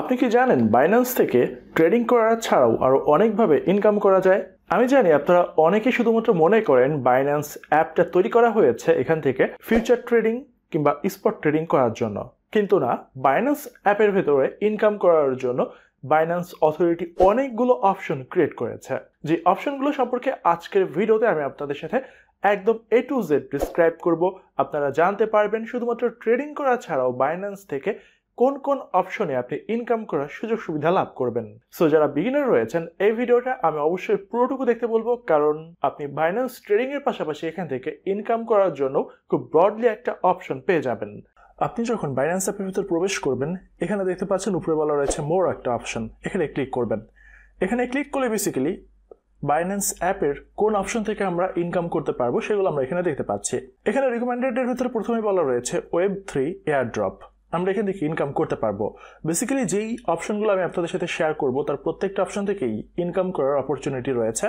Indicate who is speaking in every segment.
Speaker 1: আপনি কি জানেন বাইন্যান্স থেকে ট্রেডিং করা ছাড়াও আরও অনেকভাবে ইনকাম করা যায় আমি জানি আপনারা অনেকে শুধুমাত্র মনে করেন বাইন্যান্স অ্যাপটা তৈরি করা হয়েছে এখান থেকে ফিউচার ট্রেডিং কিংবা স্পট ট্রেডিং করার জন্য কিন্তু না বাইন্যান্স অ্যাপের ভেতরে ইনকাম করার জন্য বাইন্যান্স অথরিটি অনেকগুলো অপশন ক্রিয়েট করেছে যে অপশনগুলো সম্পর্কে আজকের ভিডিওতে আমি আপনাদের সাথে একদম এ টু জেড ডিসক্রাইব করব আপনারা জানতে পারবেন শুধুমাত্র ট্রেডিং করা ছাড়াও বাইন্যান্স থেকে কোন কোন অপশনে আপনি ইনকাম করার সুযোগ সুবিধা লাভ করবেন সো যারা বিগিনার রয়েছেন এই ভিডিওটা আমি অবশ্যই পুরোটুকু দেখতে বলবো কারণ আপনি বাইন্যান্স ট্রেডিং এর পাশাপাশি এখান থেকে ইনকাম করার জন্য খুব ব্রডলি একটা অপশন পেয়ে যাবেন আপনি যখন বাইন্যান্স অ্যাপের ভিতর প্রবেশ করবেন এখানে দেখতে পাচ্ছেন উপরে বলা রয়েছে মোর একটা অপশন এখানে ক্লিক করবেন এখানে ক্লিক করলে বেসিক্যালি বাইন্যান্স অ্যাপের কোন অপশন থেকে আমরা ইনকাম করতে পারবো সেগুলো আমরা এখানে দেখতে পাচ্ছি এখানে রিকমেন্ডেড এর ভিতরে প্রথমে বলা রয়েছে ওয়েব থ্রি এয়ারড্রপ আমরা এখান থেকে ইনকাম করতে পারবো বেসিক্যালি যেই অপশনগুলো আমি আপনাদের সাথে শেয়ার করব তার প্রত্যেকটা অপশন থেকেই ইনকাম করার অপরচুনিটি রয়েছে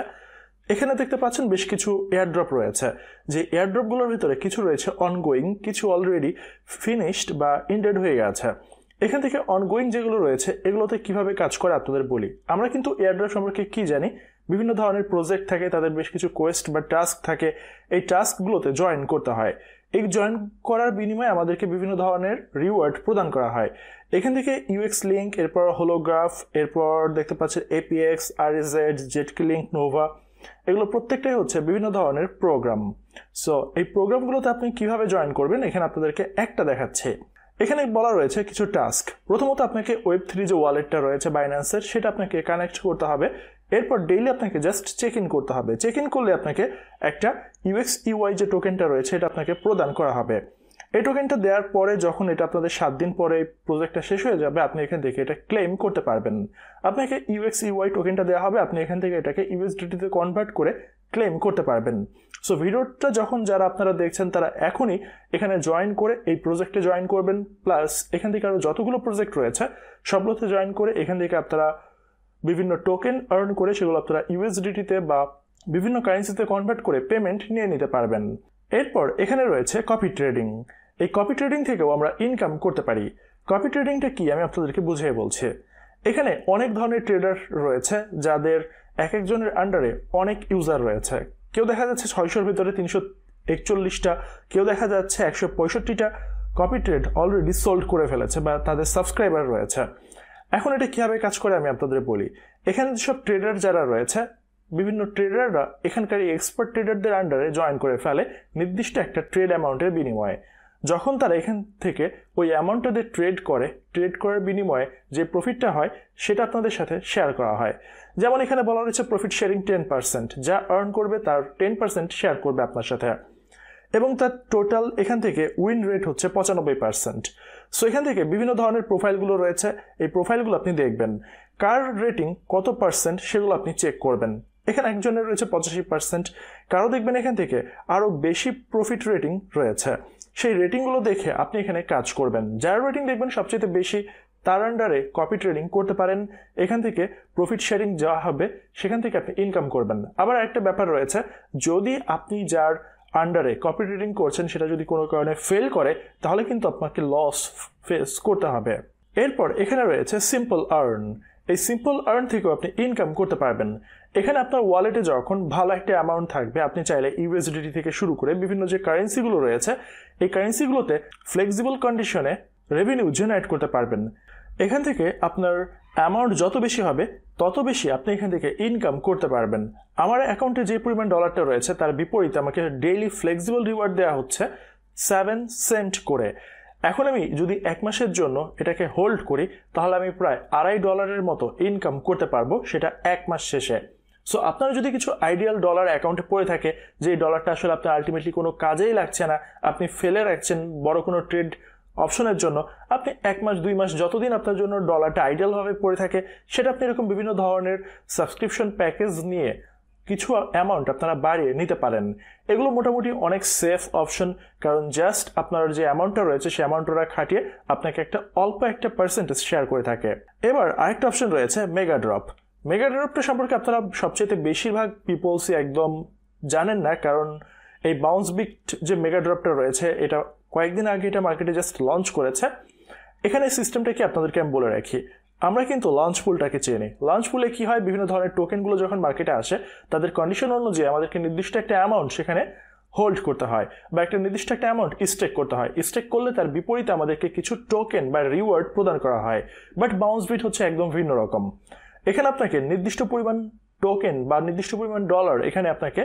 Speaker 1: এখানে দেখতে পাচ্ছেন বেশ কিছু এয়ারড্রপ রয়েছে যে এয়ারড্রপগুলোর ভিতরে কিছু রয়েছে অনগোয়িং কিছু অলরেডি ফিনিশড বা ইন্ডেড হয়ে গেছে এখান থেকে অনগোয়িং যেগুলো রয়েছে এগুলোতে কিভাবে কাজ করে আপনাদের বলি আমরা কিন্তু এয়ারড্রপ সম্পর্কে কি জানি বিভিন্ন ধরনের প্রজেক্ট থাকে তাদের বেশ কিছু কোয়েস্ট বা টাস্ক থাকে এই টাস্কগুলোতে জয়েন করতে হয় এই জয়েন করার বিনিময়ে আমাদেরকে বিভিন্ন ধরনের রিওয়ার্ড প্রদান করা হয় এখান থেকে ইউএক্স লিঙ্ক এরপর হোলোগ্রাফ এরপর দেখতে পাচ্ছেন এপিএক্স আর জেড জেটকি লিঙ্ক নোভা এগুলো প্রত্যেকটাই হচ্ছে বিভিন্ন ধরনের প্রোগ্রাম সো এই প্রোগ্রামগুলোতে আপনি কিভাবে জয়েন করবেন এখানে আপনাদেরকে একটা দেখাচ্ছে এখানে বলা রয়েছে কিছু টাস্ক প্রথমত আপনাকে ওয়েব থ্রি যে ওয়ালেটটা রয়েছে বাইন্যান্সের সেটা আপনাকে কানেক্ট করতে হবে এরপর ডেইলি আপনাকে জাস্ট চেক ইন করতে হবে চেক ইন করলে আপনাকে একটা ইউএক্স ইউআই e যে টোকেনটা রয়েছে এটা আপনাকে প্রদান করা হবে এই টোকেনটা দেওয়ার পরে যখন এটা আপনাদের সাত দিন পরে প্রজেক্টটা শেষ হয়ে যাবে আপনি এখান থেকে এটা ক্লেম করতে পারবেন আপনাকে ইউএক্স ইউআই টোকেনটা দেওয়া হবে আপনি এখান থেকে এটাকে ইউএসডিটিতে কনভার্ট করে ক্লেম করতে পারবেন সো ভিডিওটা যখন যারা আপনারা দেখছেন তারা এখনই এখানে জয়েন করে এই প্রজেক্টে জয়েন করবেন প্লাস এখান থেকে আরও যতগুলো প্রজেক্ট রয়েছে সবগুলোতে জয়েন করে এখান থেকে আপনারা বিভিন্ন টোকেন আর্ন করে সেগুলো আপনারা ইউএসডিটিতে বা বিভিন্ন কারেন্সিতে কনভার্ট করে পেমেন্ট নিয়ে নিতে পারবেন এরপর এখানে রয়েছে কপি ট্রেডিং এই কপি ট্রেডিং থেকেও আমরা ইনকাম করতে পারি কপি ট্রেডিংটা কি আমি আপনাদেরকে বুঝিয়ে বলছি এখানে অনেক ধরনের ট্রেডার রয়েছে যাদের এক একজনের আন্ডারে অনেক ইউজার রয়েছে কেউ দেখা যাচ্ছে ছয়শোর ভিতরে তিনশো একচল্লিশটা কেউ দেখা যাচ্ছে একশো পঁয়ষট্টিটা কপি ট্রেড অলরেডি সোল্ড করে ফেলেছে বা তাদের সাবস্ক্রাইবার রয়েছে এখন এটা কীভাবে কাজ করে আমি আপনাদের বলি এখানে যেসব ট্রেডার যারা রয়েছে বিভিন্ন ট্রেডাররা এখানকার এক্সপার্ট ট্রেডারদের আন্ডারে জয়েন করে ফেলে নির্দিষ্ট একটা ট্রেড অ্যামাউন্টের বিনিময়ে যখন তারা এখান থেকে ওই অ্যামাউন্টটাতে ট্রেড করে ট্রেড করার বিনিময়ে যে প্রফিটটা হয় সেটা আপনাদের সাথে শেয়ার করা হয় যেমন এখানে বলা রয়েছে প্রফিট শেয়ারিং টেন পার্সেন্ট যা আর্ন করবে তার টেন পার্সেন্ট শেয়ার করবে আপনার সাথে এবং তার টোটাল এখান থেকে উইন রেট হচ্ছে পঁচানব্বই পার্সেন্ট সো এখান থেকে বিভিন্ন ধরনের প্রোফাইলগুলো রয়েছে এই প্রোফাইলগুলো আপনি দেখবেন কার রেটিং কত পার্সেন্ট সেগুলো আপনি চেক করবেন এখানে একজনের রয়েছে পঁচাশি পার্সেন্ট কারো দেখবেন এখান থেকে আরও বেশি প্রফিট রেটিং রয়েছে সেই রেটিংগুলো দেখে আপনি এখানে কাজ করবেন যার রেটিং দেখবেন সবচেয়ে বেশি তার আন্ডারে কপি ট্রেডিং করতে পারেন এখান থেকে প্রফিট শেয়ারিং যাওয়া হবে সেখান থেকে আপনি ইনকাম করবেন আবার একটা ব্যাপার রয়েছে যদি আপনি যার আন্ডারে কপি রিডিং করছেন সেটা যদি কোনো কারণে ফেল করে তাহলে কিন্তু আপনাকে লস ফেস করতে হবে এরপর এখানে রয়েছে সিম্পল আর্ন এই সিম্পল আর্ন থেকেও আপনি ইনকাম করতে পারবেন এখানে আপনার ওয়ালেটে যখন ভালো একটা অ্যামাউন্ট থাকবে আপনি চাইলে ইউএসডিটি থেকে শুরু করে বিভিন্ন যে কারেন্সিগুলো রয়েছে এই কারেন্সিগুলোতে ফ্লেক্সিবল কন্ডিশনে রেভিনিউ জেনারেট করতে পারবেন এখান থেকে আপনার অ্যামাউন্ট যত বেশি হবে তত বেশি আপনি এখান থেকে ইনকাম করতে পারবেন আমার অ্যাকাউন্টে যে পরিমাণ ডলারটা রয়েছে তার বিপরীতে আমাকে ডেইলি ফ্লেক্সিবল রিওয়ার্ড দেওয়া হচ্ছে সেভেন সেন্ট করে এখন আমি যদি এক মাসের জন্য এটাকে হোল্ড করি তাহলে আমি প্রায় আড়াই ডলারের মতো ইনকাম করতে পারবো সেটা এক মাস শেষে সো আপনার যদি কিছু আইডিয়াল ডলার অ্যাকাউন্টে পড়ে থাকে যে ডলারটা আসলে আপনার আলটিমেটলি কোনো কাজেই লাগছে না আপনি ফেলে রাখছেন বড় কোনো ট্রেড অপশনের জন্য আপনি এক মাস দুই মাস যতদিন আপনার জন্য ডলারটা আইডিয়ালভাবে পড়ে থাকে সেটা আপনি এরকম বিভিন্ন ধরনের সাবস্ক্রিপশন প্যাকেজ নিয়ে কিছু অ্যামাউন্ট আপনারা বাড়িয়ে নিতে পারেন এগুলো মোটামুটি অনেক সেফ অপশন কারণ জাস্ট আপনার যে অ্যামাউন্টটা রয়েছে সেই অ্যামাউন্টটা খাটিয়ে আপনাকে একটা অল্প একটা পার্সেন্টেজ শেয়ার করে থাকে এবার আরেকটা অপশন রয়েছে মেগা ড্রপ মেগা ড্রপটা সম্পর্কে আপনারা সবচেয়ে বেশিরভাগ পিপলসই একদম জানেন না কারণ এই বাউন্স বিট যে মেগা ড্রপটা রয়েছে এটা কয়েকদিন আগে এটা মার্কেটে জাস্ট লঞ্চ করেছে এখানে সিস্টেমটা কি আপনাদেরকে আমি বলে রাখি আমরা কিন্তু লঞ্চ পুলটাকে চিনি লঞ্চ পুলে কি হয় বিভিন্ন ধরনের টোকেনগুলো যখন মার্কেটে আসে তাদের কন্ডিশন অনুযায়ী আমাদেরকে নির্দিষ্ট একটা অ্যামাউন্ট সেখানে হোল্ড করতে হয় বা একটা নির্দিষ্ট একটা অ্যামাউন্ট স্টেক করতে হয় স্টেক করলে তার বিপরীতে আমাদেরকে কিছু টোকেন বা রিওয়ার্ড প্রদান করা হয় বাট বাউন্স বিট হচ্ছে একদম ভিন্ন রকম এখানে আপনাকে নির্দিষ্ট পরিমাণ টোকেন বা নির্দিষ্ট পরিমাণ ডলার এখানে আপনাকে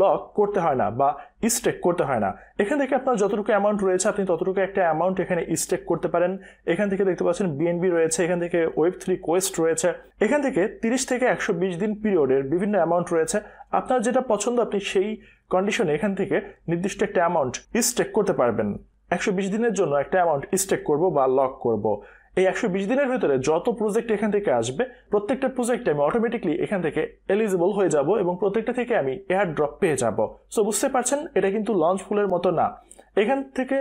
Speaker 1: লক করতে হয় না বা ইস্টেক করতে হয় না এখান থেকে আপনার যতটুকু অ্যামাউন্ট রয়েছে আপনি ততটুকু একটা অ্যামাউন্ট এখানে স্টেক করতে পারেন এখান থেকে দেখতে পাচ্ছেন বিএনবি রয়েছে এখান থেকে ওয়েব থ্রি কোয়েস্ট রয়েছে এখান থেকে তিরিশ থেকে একশো দিন পিরিয়ডের বিভিন্ন অ্যামাউন্ট রয়েছে আপনার যেটা পছন্দ আপনি সেই কন্ডিশনে এখান থেকে নির্দিষ্ট একটা অ্যামাউন্ট স্টেক করতে পারবেন একশো দিনের জন্য একটা অ্যামাউন্ট স্টেক করব বা লক করব এই একশো বিশ দিনের ভিতরে যত প্রজেক্ট এখান থেকে আসবে প্রত্যেকটা প্রজেক্টে আমি অটোমেটিকলি এখান থেকে এলিজিবল হয়ে যাব এবং প্রত্যেকটা থেকে আমি এয়ার ড্রপ পেয়ে যাব সো বুঝতে পারছেন এটা কিন্তু লঞ্চ ফুলের মতো না এখান থেকে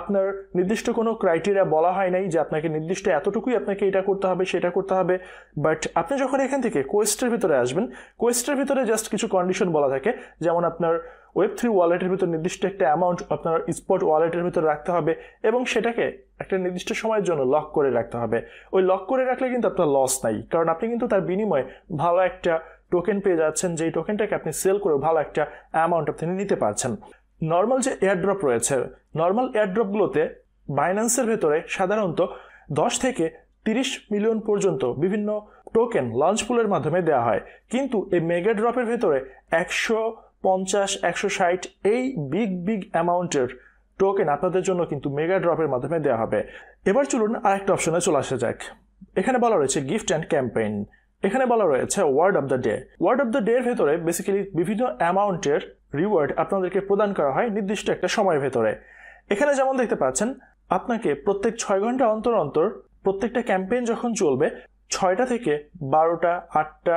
Speaker 1: আপনার নির্দিষ্ট কোনো ক্রাইটেরিয়া বলা হয় নাই যে আপনাকে নির্দিষ্ট এতটুকুই আপনাকে এটা করতে হবে সেটা করতে হবে বাট আপনি যখন এখান থেকে কোয়েস্টের ভিতরে আসবেন কোয়েস্টের ভিতরে জাস্ট কিছু কন্ডিশন বলা থাকে যেমন আপনার ওয়েব থ্রি ওয়ালেটের ভিতর নির্দিষ্ট একটা অ্যামাউন্ট আপনার স্পট ওয়ালেটের ভিতর রাখতে হবে এবং সেটাকে একটা নির্দিষ্ট সময়ের জন্য লক করে রাখতে হবে ওই লক করে রাখলে কিন্তু আপনার লস নাই কারণ আপনি কিন্তু তার বিনিময়ে ভালো একটা টোকেন পেয়ে যাচ্ছেন যেই টোকেনটাকে আপনি সেল করে ভালো একটা অ্যামাউন্ট আপনি নিতে পারছেন নর্মাল যে এয়ারড্রপ রয়েছে নর্মাল এয়ারড্রপগুলোতে বাইন্যান্সের ভেতরে সাধারণত দশ থেকে তিরিশ মিলিয়ন পর্যন্ত বিভিন্ন টোকেন লঞ্চ পুলের মাধ্যমে দেওয়া হয় কিন্তু এই মেগা ড্রপের ভেতরে একশো পঞ্চাশ একশো ষাট এই বিগ বিগ অ্যামাউন্টের টোকেন আপনাদের জন্য কিন্তু মেগা ড্রপের মাধ্যমে দেওয়া হবে এবার চলুন আরেকটা অপশনে চলে আসা যাক এখানে বলা রয়েছে গিফট অ্যান্ড ক্যাম্পেইন এখানে বলা রয়েছে word of the day word of the day এর ভেতরে বেসিক্যালি বিভিন্ন অ্যামাউন্টের রিওয়ার্ড আপনাদেরকে প্রদান করা হয় নির্দিষ্ট একটা সময়ের ভেতরে এখানে যেমন দেখতে পাচ্ছেন আপনাকে প্রত্যেক ছয় ঘন্টা অন্তর অন্তর প্রত্যেকটা ক্যাম্পেইন যখন চলবে ছয়টা থেকে বারোটা আটটা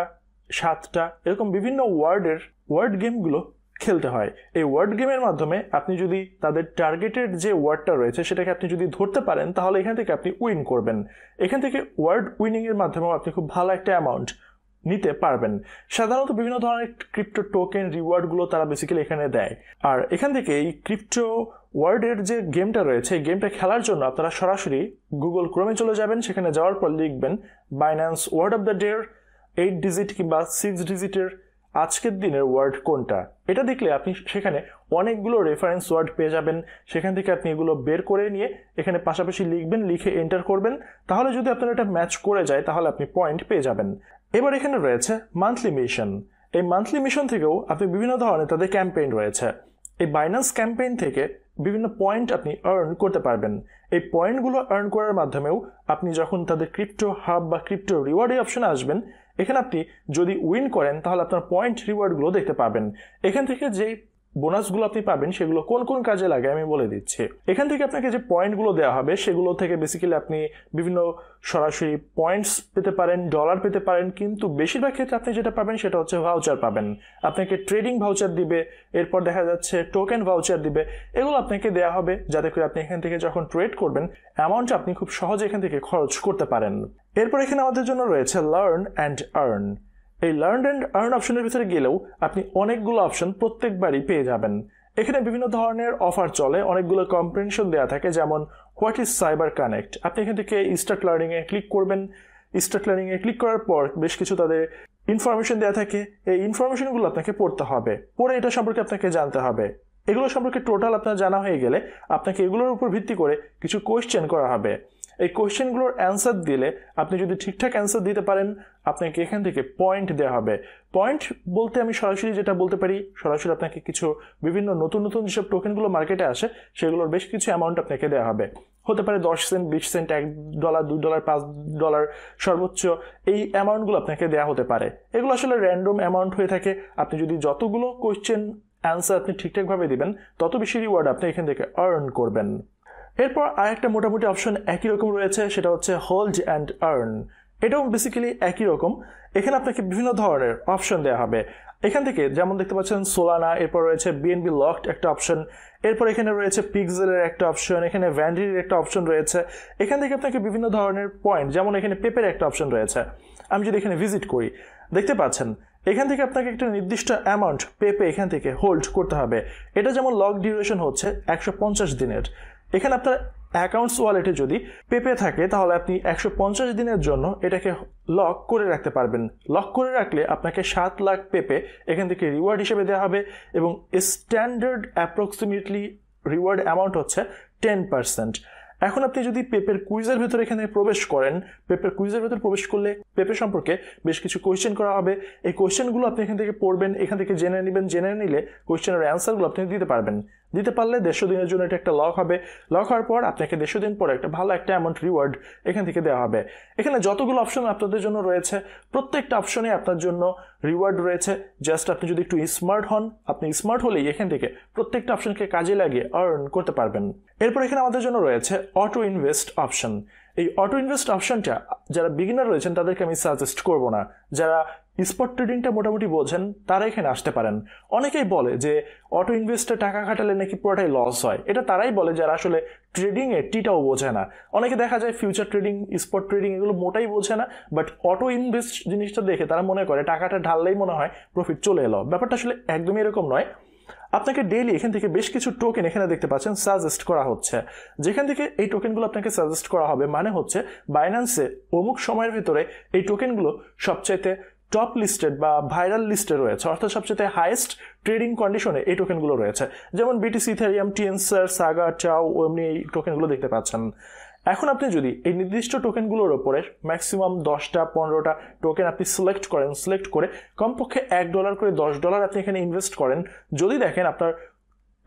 Speaker 1: সাতটা এরকম বিভিন্ন ওয়ার্ডের ওয়ার্ড গেমগুলো খেলতে হয় এই ওয়ার্ড গেমের মাধ্যমে আপনি যদি তাদের টার্গেটেড যে ওয়ার্ডটা রয়েছে সেটাকে আপনি যদি ধরতে পারেন তাহলে এখান থেকে আপনি উইন করবেন এখান থেকে ওয়ার্ড উইনিংয়ের মাধ্যমেও আপনি খুব ভালো একটা অ্যামাউন্ট নিতে পারবেন সাধারণত বিভিন্ন ধরনের ক্রিপ্টো টোকেন রিওয়ার্ডগুলো তারা বেসিক্যালি এখানে দেয় আর এখান থেকে এই ক্রিপ্টো ওয়ার্ডের যে গেমটা রয়েছে এই গেমটা খেলার জন্য আপনারা সরাসরি গুগল ক্রোমে চলে যাবেন সেখানে যাওয়ার পর লিখবেন বাইন্যান্স ওয়ার্ড অফ দ্য ডের এইট ডিজিট কিংবা সিক্স ডিজিটের আজকের দিনের ওয়ার্ড কোনটা এটা দেখলে আপনি সেখানে অনেকগুলো রেফারেন্স ওয়ার্ড পেয়ে যাবেন সেখান থেকে আপনি এগুলো বের করে নিয়ে এখানে পাশাপাশি লিখবেন লিখে এন্টার করবেন তাহলে যদি আপনার এটা ম্যাচ করে যায় তাহলে আপনি পয়েন্ট পেয়ে যাবেন এবার এখানে রয়েছে মান্থলি মিশন এই মান্থলি মিশন থেকেও আপনি বিভিন্ন ধরনের তাদের ক্যাম্পেইন রয়েছে এই বাইন্যান্স ক্যাম্পেইন থেকে বিভিন্ন পয়েন্ট আপনি আর্ন করতে পারবেন এই পয়েন্টগুলো আর্ন করার মাধ্যমেও আপনি যখন তাদের ক্রিপ্টো হাব বা ক্রিপ্টো রিওয়ার্ডের অপশন আসবেন এখানে আপনি যদি উইন করেন তাহলে আপনার পয়েন্ট রিওয়ার্ডগুলো দেখতে পাবেন এখান থেকে যে বোনাসগুলো আপনি পাবেন সেগুলো কোন কোন কাজে লাগে আমি বলে দিচ্ছি এখান থেকে আপনাকে যে পয়েন্টগুলো দেওয়া হবে সেগুলো থেকে বেসিক্যালি আপনি বিভিন্ন সরাসরি পয়েন্টস পেতে পারেন ডলার পেতে পারেন কিন্তু বেশিরভাগ ক্ষেত্রে আপনি যেটা পাবেন সেটা হচ্ছে ভাউচার পাবেন আপনাকে ট্রেডিং ভাউচার দিবে এরপর দেখা যাচ্ছে টোকেন ভাউচার দিবে এগুলো আপনাকে দেওয়া হবে যাতে করে আপনি এখান থেকে যখন ট্রেড করবেন অ্যামাউন্ট আপনি খুব সহজে এখান থেকে খরচ করতে পারেন এরপর এখানে আমাদের জন্য রয়েছে লার্ন অ্যান্ড আর্ন এই লার্ন অ্যান্ড আর্ন অপশনের ভিতরে গেলেও আপনি অনেকগুলো অপশন প্রত্যেকবারই পেয়ে যাবেন এখানে বিভিন্ন ধরনের অফার চলে অনেকগুলো কম্প্রেনশন দেওয়া থাকে যেমন হোয়াট ইজ সাইবার কানেক্ট আপনি এখান থেকে স্টার্ট লার্নিংয়ে ক্লিক করবেন স্টার্ট লার্নিংয়ে ক্লিক করার পর বেশ কিছু তাদের ইনফরমেশন দেওয়া থাকে এই ইনফরমেশনগুলো আপনাকে পড়তে হবে পড়ে এটা সম্পর্কে আপনাকে জানতে হবে এগুলো সম্পর্কে টোটাল আপনার জানা হয়ে গেলে আপনাকে এগুলোর উপর ভিত্তি করে কিছু কোয়েশ্চেন করা হবে এই কোয়েশ্চেনগুলোর অ্যান্সার দিলে আপনি যদি ঠিকঠাক অ্যান্সার দিতে পারেন আপনাকে এখান থেকে পয়েন্ট দেওয়া হবে পয়েন্ট বলতে আমি সরাসরি যেটা বলতে পারি সরাসরি আপনাকে কিছু বিভিন্ন নতুন নতুন যেসব টোকেনগুলো মার্কেটে আসে সেগুলোর বেশ কিছু অ্যামাউন্ট আপনাকে দেওয়া হবে হতে পারে দশ সেন্ট বিশ সেন্ট এক ডলার দুই ডলার পাঁচ ডলার সর্বোচ্চ এই অ্যামাউন্টগুলো আপনাকে দেওয়া হতে পারে এগুলো আসলে র্যান্ডম অ্যামাউন্ট হয়ে থাকে আপনি যদি যতগুলো কোয়েশ্চেন অ্যান্সার আপনি ঠিকঠাকভাবে দিবেন তত বেশি রিওয়ার্ড আপনি এখান থেকে আর্ন করবেন এরপর আরেকটা মোটামুটি অপশন একই রকম রয়েছে সেটা হচ্ছে হোল্ড অ্যান্ড আর্ন এটাও বেসিক্যালি একই রকম এখানে আপনাকে বিভিন্ন ধরনের অপশন দেওয়া হবে এখান থেকে যেমন দেখতে পাচ্ছেন সোলানা এরপর রয়েছে বিএনবি লকড একটা অপশন এরপর এখানে রয়েছে পিক্সেলের একটা অপশন এখানে ভ্যান্ডির একটা অপশন রয়েছে এখান থেকে আপনাকে বিভিন্ন ধরনের পয়েন্ট যেমন এখানে পেপের একটা অপশন রয়েছে আমি যদি এখানে ভিজিট করি দেখতে পাচ্ছেন এখান থেকে আপনাকে একটা নির্দিষ্ট অ্যামাউন্ট পেপে এখান থেকে হোল্ড করতে হবে এটা যেমন লক ডিউরেশন হচ্ছে একশো দিনের এখানে আপনার অ্যাকাউন্টস ওয়ালেটে যদি পেপে থাকে তাহলে আপনি একশো দিনের জন্য এটাকে লক করে রাখতে পারবেন লক করে রাখলে আপনাকে সাত লাখ পেপে এখান থেকে রিওয়ার্ড হিসেবে দেওয়া হবে এবং স্ট্যান্ডার্ড অ্যাপ্রক্সিমেটলি রিওয়ার্ড অ্যামাউন্ট হচ্ছে টেন পার্সেন্ট এখন আপনি যদি পেপের কুইজের ভেতর এখানে প্রবেশ করেন পেপের কুইজের ভেতর প্রবেশ করলে পেপে সম্পর্কে বেশ কিছু কোয়েশ্চেন করা হবে এই কোয়েশ্চেনগুলো আপনি এখান থেকে পড়বেন এখান থেকে জেনে নেবেন জেনে নিলে কোয়েশ্চেনের অ্যান্সারগুলো আপনি দিতে পারবেন দিতে পারলে দেড়শো দিনের জন্য এটা একটা লক হবে লক হওয়ার পর আপনাকে দেড়শো দিন পরে একটা ভালো একটা অ্যামাউন্ট রিওয়ার্ড এখান থেকে দেওয়া হবে এখানে যতগুলো অপশন আপনাদের জন্য রয়েছে প্রত্যেকটা অপশনে আপনার জন্য রিওয়ার্ড রয়েছে জাস্ট আপনি যদি একটু স্মার্ট হন আপনি স্মার্ট হলেই এখান থেকে প্রত্যেকটা অপশনকে কাজে লাগিয়ে আর্ন করতে পারবেন এরপর এখানে আমাদের জন্য রয়েছে অটো ইনভেস্ট অপশন এই অটো ইনভেস্ট অপশনটা যারা বিগিনার রয়েছেন তাদেরকে আমি সাজেস্ট করব না যারা স্পট ট্রেডিংটা মোটামুটি বোঝেন তারা এখানে আসতে পারেন অনেকেই বলে যে অটো ইনভেস্টে টাকা খাটালে নাকি পুরোটাই লস হয় এটা তারাই বলে যারা আসলে ট্রেডিংয়ে টিটাও বোঝে না অনেকে দেখা যায় ফিউচার ট্রেডিং স্পট ট্রেডিং এগুলো মোটাই বোঝে না বাট অটো ইনভেস্ট জিনিসটা দেখে তারা মনে করে টাকাটা ঢাললেই মনে হয় প্রফিট চলে এলো ব্যাপারটা আসলে একদমই এরকম নয় আপনাকে ডেইলি এখান থেকে বেশ কিছু টোকেন এখানে দেখতে পাচ্ছেন সাজেস্ট করা হচ্ছে যেখান থেকে এই টোকেনগুলো আপনাকে সাজেস্ট করা হবে মানে হচ্ছে বাইন্যান্সে অমুক সময়ের ভিতরে এই টোকেনগুলো সবচাইতে টপ লিস্টেড বা ভাইরাল লিস্টে রয়েছে অর্থাৎ সবচেয়ে হাইয়েস্ট ট্রেডিং কন্ডিশনে এই টোকেনগুলো রয়েছে যেমন বিটিসি থেরিয়াম টিএনসার সাগা চাও এমনি এই টোকেনগুলো দেখতে পাচ্ছেন এখন আপনি যদি এই নির্দিষ্ট টোকেনগুলোর ওপরে ম্যাক্সিমাম দশটা পনেরোটা টোকেন আপনি সিলেক্ট করেন সিলেক্ট করে কমপক্ষে এক ডলার করে দশ ডলার আপনি এখানে ইনভেস্ট করেন যদি দেখেন আপনার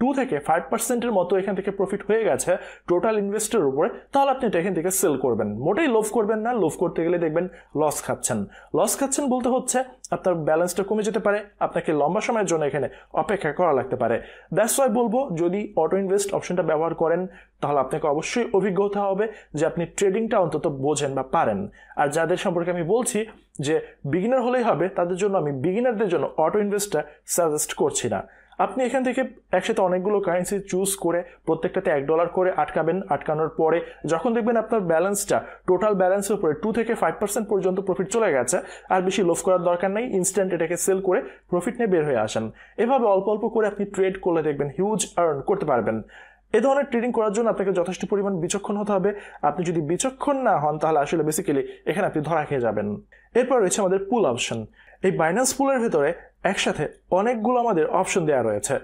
Speaker 1: টু থেকে ফাইভ পার্সেন্টের মতো এখান থেকে প্রফিট হয়ে গেছে টোটাল ইনভেস্টের উপরে তাহলে আপনি এটা এখান থেকে সেল করবেন মোটেই লোভ করবেন না লোভ করতে গেলে দেখবেন লস খাচ্ছেন লস খাচ্ছেন বলতে হচ্ছে আপনার ব্যালেন্সটা কমে যেতে পারে আপনাকে লম্বা সময়ের জন্য এখানে অপেক্ষা করা লাগতে পারে দ্যাটস ওয়াই বলবো যদি অটো ইনভেস্ট অপশনটা ব্যবহার করেন তাহলে আপনাকে অবশ্যই অভিজ্ঞ হতে হবে যে আপনি ট্রেডিংটা অন্তত বোঝেন বা পারেন আর যাদের সম্পর্কে আমি বলছি যে বিগিনার হলেই হবে তাদের জন্য আমি বিগিনারদের জন্য অটো ইনভেস্টটা সাজেস্ট করছি না আপনি এখান থেকে একসাথে অনেকগুলো কারেন্সি চুজ করে প্রত্যেকটাতে এক ডলার করে আটকাবেন আটকানোর পরে যখন দেখবেন আপনার ব্যালেন্সটা টোটাল ব্যালেন্সের উপরে টু থেকে ফাইভ পার্সেন্ট পর্যন্ত প্রফিট চলে গেছে আর বেশি লোভ করার দরকার নেই ইনস্ট্যান্ট এটাকে সেল করে প্রফিট নিয়ে বের হয়ে আসেন এভাবে অল্প অল্প করে আপনি ট্রেড করলে দেখবেন হিউজ আর্ন করতে পারবেন এ ধরনের ট্রেডিং করার জন্য আপনাকে যথেষ্ট পরিমাণ বিচক্ষণ হতে হবে আপনি যদি বিচক্ষণ না হন তাহলে আসলে বেসিক্যালি এখানে আপনি ধরা খেয়ে যাবেন এরপর রয়েছে আমাদের পুল অপশন এই বাইন্যান্স পুলের ভেতরে একসাথে অনেকগুলো আমাদের অপশন দেওয়া রয়েছে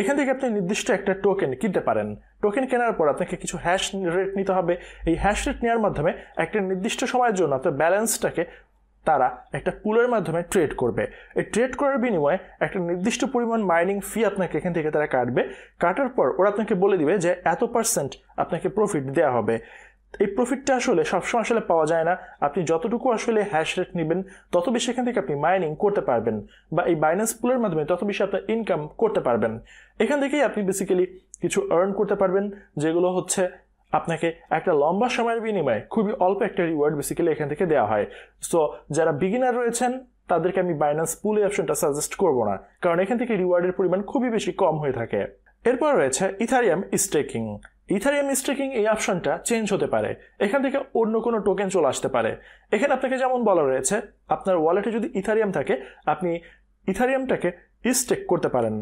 Speaker 1: এখান থেকে আপনি নির্দিষ্ট একটা টোকেন কিনতে পারেন টোকেন কেনার পর আপনাকে কিছু হ্যাশ রেট নিতে হবে এই হ্যাশ রেট নেওয়ার মাধ্যমে একটা নির্দিষ্ট সময়ের জন্য আপনার ব্যালেন্সটাকে তারা একটা পুলের মাধ্যমে ট্রেড করবে এই ট্রেড করার বিনিময়ে একটা নির্দিষ্ট পরিমাণ মাইনিং ফি আপনাকে এখান থেকে তারা কাটবে কাটার পর ওরা আপনাকে বলে দিবে যে এত পার্সেন্ট আপনাকে প্রফিট দেওয়া হবে এই প্রফিটটা আসলে সবসময় আসলে পাওয়া যায় না আপনি যতটুকু আসলে হ্যাশ রেট নেবেন তত বেশি এখান থেকে আপনি মাইনিং করতে পারবেন বা এই বাইন্যান্স পুলের মাধ্যমে তত বেশি আপনার ইনকাম করতে পারবেন এখান থেকেই আপনি বেসিক্যালি কিছু আর্ন করতে পারবেন যেগুলো হচ্ছে আপনাকে একটা লম্বা সময়ের বিনিময়ে খুবই অল্প একটা রিওয়ার্ড বেসিক্যালি এখান থেকে দেওয়া হয় সো যারা বিগিনার রয়েছেন তাদেরকে আমি বাইন্যান্স পুল এই অপশনটা সাজেস্ট করব না কারণ এখান থেকে রিওয়ার্ডের পরিমাণ খুবই বেশি কম হয়ে থাকে এরপর রয়েছে ইথারিয়াম স্টেকিং ইথারিয়াম স্টেকিং এই অপশনটা চেঞ্জ হতে পারে এখান থেকে অন্য কোনো টোকেন চলে আসতে পারে এখানে আপনাকে যেমন বলা রয়েছে আপনার ওয়ালেটে যদি ইথারিয়াম থাকে আপনি ইথারিয়ামটাকে স্টেক করতে পারেন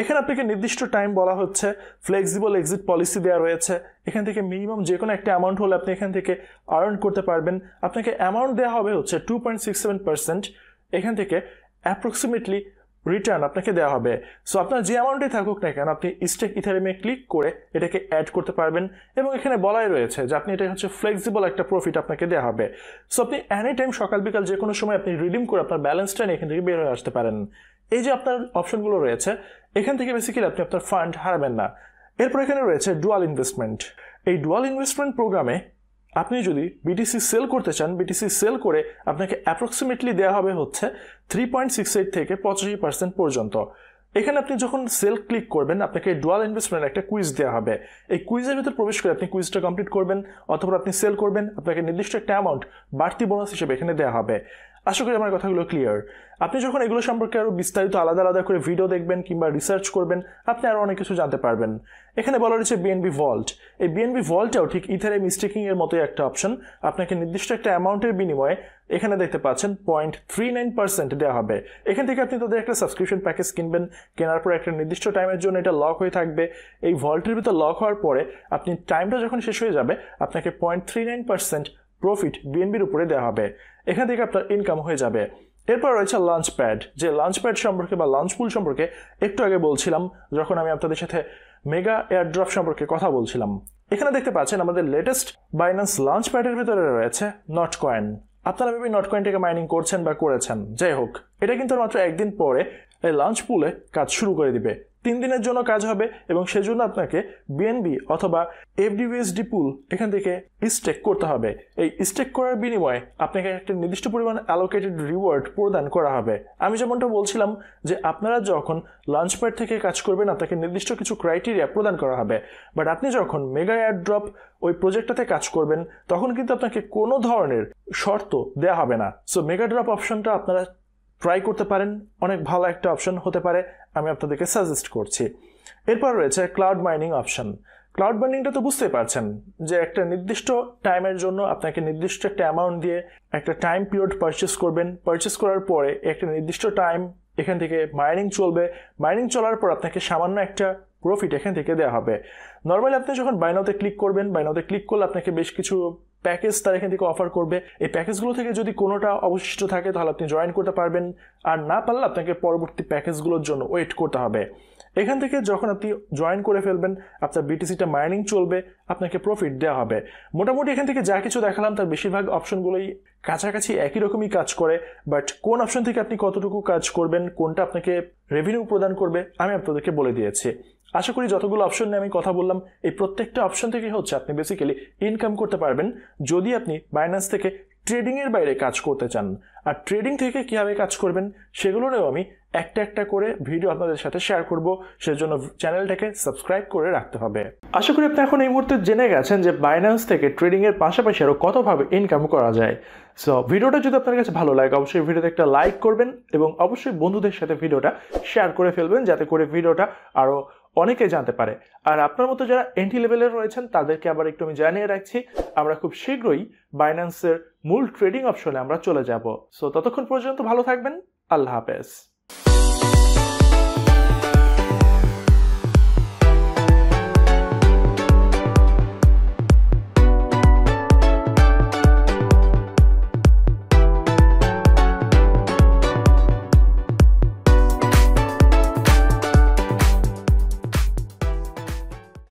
Speaker 1: এখানে আপনাকে নির্দিষ্ট টাইম বলা হচ্ছে ফ্লেক্সিবল এক্সিট পলিসি দেওয়া রয়েছে এখান থেকে মিনিমাম যে কোনো একটা অ্যামাউন্ট হলে আপনি এখান থেকে আর্ন করতে পারবেন আপনাকে অ্যামাউন্ট দেওয়া হবে হচ্ছে two point six seven percent এখান থেকে অ্যাপ্রক্সিমেটলি রিটার্ন আপনাকে দেওয়া হবে সো আপনার যে অ্যামাউন্টই থাকুক না কেন আপনি স্টেক ইথারিমে ক্লিক করে এটাকে অ্যাড করতে পারবেন এবং এখানে বলাই রয়েছে যে আপনি এটা হচ্ছে ফ্লেক্সিবল একটা প্রফিট আপনাকে দেওয়া হবে সো আপনি এনি টাইম সকাল বিকাল যে কোনো সময় আপনি রিডিম করে আপনার ব্যালেন্সটা এখান থেকে বের হয়ে আসতে পারেন এই যে আপনার অপশনগুলো রয়েছে এখান থেকে বেসিক্যালি আপনি আপনার ফান্ড হারাবেন না এরপর এখানে রয়েছে ডুয়াল ইনভেস্টমেন্ট এই ডুয়াল ইনভেস্টমেন্ট প্রোগ্রামে আপনি যদি বিটিসি সেল করতে চান বিটিসি সেল করে আপনাকে অ্যাপ্রক্সিমেটলি দেওয়া হবে হচ্ছে থ্রি পয়েন্ট সিক্স এইট থেকে পঁচাশি পার্সেন্ট পর্যন্ত এখানে আপনি যখন সেল ক্লিক করবেন আপনাকে ডুয়াল ইনভেস্টমেন্ট একটা কুইজ দেওয়া হবে এই কুইজের ভিতর প্রবেশ করে আপনি কুইজটা কমপ্লিট করবেন অথবা আপনি সেল করবেন আপনাকে নির্দিষ্ট একটা অ্যামাউন্ট বাড়তি বোনাস হিসেবে এখানে দেওয়া হবে আশা করি আমার কথাগুলো ক্লিয়ার আপনি যখন এগুলো সম্পর্কে আরও বিস্তারিত আলাদা আলাদা করে ভিডিও দেখবেন কিংবা রিসার্চ করবেন আপনি আরও অনেক কিছু জানতে পারবেন এখানে বলা রয়েছে বিএনবি ভল্ট এই বিএনবি ভল্টটাও ঠিক ইথারে মিস্টেকিং এর মতোই একটা অপশন আপনাকে নির্দিষ্ট একটা অ্যামাউন্টের বিনিময়ে এখানে দেখতে পাচ্ছেন পয়েন্ট থ্রি নাইন পার্সেন্ট দেওয়া হবে এখান থেকে আপনি তাদের একটা সাবস্ক্রিপশন প্যাকেজ কিনবেন কেনার পর একটা নির্দিষ্ট টাইমের জন্য এটা লক হয়ে থাকবে এই ভল্টের ভিতর লক হওয়ার পরে আপনি টাইমটা যখন শেষ হয়ে যাবে আপনাকে point three nine percent profit বিএনবির উপরে দেওয়া হবে এখান থেকে আপনার ইনকাম হয়ে যাবে এরপর রয়েছে লঞ্চ প্যাড যে লঞ্চ প্যাড সম্পর্কে বা লঞ্চ পুল সম্পর্কে একটু আগে বলছিলাম যখন আমি আপনাদের সাথে মেগা এয়ারড্রপ সম্পর্কে কথা বলছিলাম এখানে দেখতে পাচ্ছেন আমাদের লেটেস্ট বাইন্যান্স লঞ্চ প্যাডের ভিতরে রয়েছে নট কয়েন আপনারা ভেবে নট কয়েনটাকে মাইনিং করছেন বা করেছেন যাই হোক এটা কিন্তু মাত্র একদিন পরে এই লঞ্চ পুলে কাজ শুরু করে দিবে তিন দিনের জন্য কাজ হবে এবং সেজন্য আপনাকে বিএনবি অথবা এফডিউএসডি পুল এখান থেকে স্টেক করতে হবে এই স্টেক করার বিনিময়ে আপনাকে একটা নির্দিষ্ট পরিমাণ অ্যালোকেটেড রিওয়ার্ড প্রদান করা হবে আমি যেমনটা বলছিলাম যে আপনারা যখন লাঞ্চ প্যাড থেকে কাজ করবেন আপনাকে নির্দিষ্ট কিছু ক্রাইটেরিয়া প্রদান করা হবে বাট আপনি যখন মেগা ড্রপ ওই প্রজেক্টটাতে কাজ করবেন তখন কিন্তু আপনাকে কোনো ধরনের শর্ত দেয়া হবে না সো মেগা ড্রপ অপশনটা আপনারা ট্রাই করতে পারেন অনেক ভালো একটা অপশন হতে পারে আমি আপনাদেরকে সাজেস্ট করছি এরপর রয়েছে ক্লাউড মাইনিং অপশন ক্লাউড মাইনিংটা তো বুঝতেই পারছেন যে একটা নির্দিষ্ট টাইমের জন্য আপনাকে নির্দিষ্ট একটা অ্যামাউন্ট দিয়ে একটা টাইম পিরিয়ড পারচেস করবেন পারচেস করার পরে একটা নির্দিষ্ট টাইম এখান থেকে মাইনিং চলবে মাইনিং চলার পর আপনাকে সামান্য একটা প্রফিট এখান থেকে দেওয়া হবে নর্মালি আপনি যখন বাইনাতে ক্লিক করবেন বাইনাতে ক্লিক করলে আপনাকে বেশ কিছু প্যাকেজ তারা এখান থেকে অফার করবে এই প্যাকেজগুলো থেকে যদি কোনোটা অবশিষ্ট থাকে তাহলে আপনি জয়েন করতে পারবেন আর না পারলে আপনাকে পরবর্তী প্যাকেজগুলোর জন্য ওয়েট করতে হবে এখান থেকে যখন আপনি জয়েন করে ফেলবেন আপনার বিটিসিটা মাইনিং চলবে আপনাকে প্রফিট দেওয়া হবে মোটামুটি এখান থেকে যা কিছু দেখালাম তার বেশিরভাগ অপশনগুলোই কাছাকাছি একই রকমই কাজ করে বাট কোন অপশন থেকে আপনি কতটুকু কাজ করবেন কোনটা আপনাকে রেভিনিউ প্রদান করবে আমি আপনাদেরকে বলে দিয়েছি আশা করি যতগুলো অপশন নিয়ে আমি কথা বললাম এই প্রত্যেকটা অপশন থেকে হচ্ছে আপনি বেসিক্যালি ইনকাম করতে পারবেন যদি আপনি বাইন্যান্স থেকে ট্রেডিংয়ের বাইরে কাজ করতে চান আর ট্রেডিং থেকে কীভাবে কাজ করবেন সেগুলো নিয়েও আমি একটা একটা করে ভিডিও আপনাদের সাথে শেয়ার করব সেজন্য চ্যানেলটাকে সাবস্ক্রাইব করে রাখতে হবে আশা করি আপনি এখন এই মুহূর্তে জেনে গেছেন যে বাইন্যান্স থেকে ট্রেডিংয়ের পাশাপাশি আরও কতভাবে ইনকাম করা যায় সো ভিডিওটা যদি আপনার কাছে ভালো লাগে অবশ্যই ভিডিওতে একটা লাইক করবেন এবং অবশ্যই বন্ধুদের সাথে ভিডিওটা শেয়ার করে ফেলবেন যাতে করে ভিডিওটা আরও অনেকে জানতে পারে আর আপনার মতো যারা এন্ট্রি লেভেলের রয়েছেন তাদেরকে আবার একটু আমি জানিয়ে রাখছি আমরা খুব শীঘ্রই বাইন্যান্সের মূল ট্রেডিং অপশনে আমরা চলে যাব সো ততক্ষণ পর্যন্ত ভালো থাকবেন আল্লাহ হাফেজ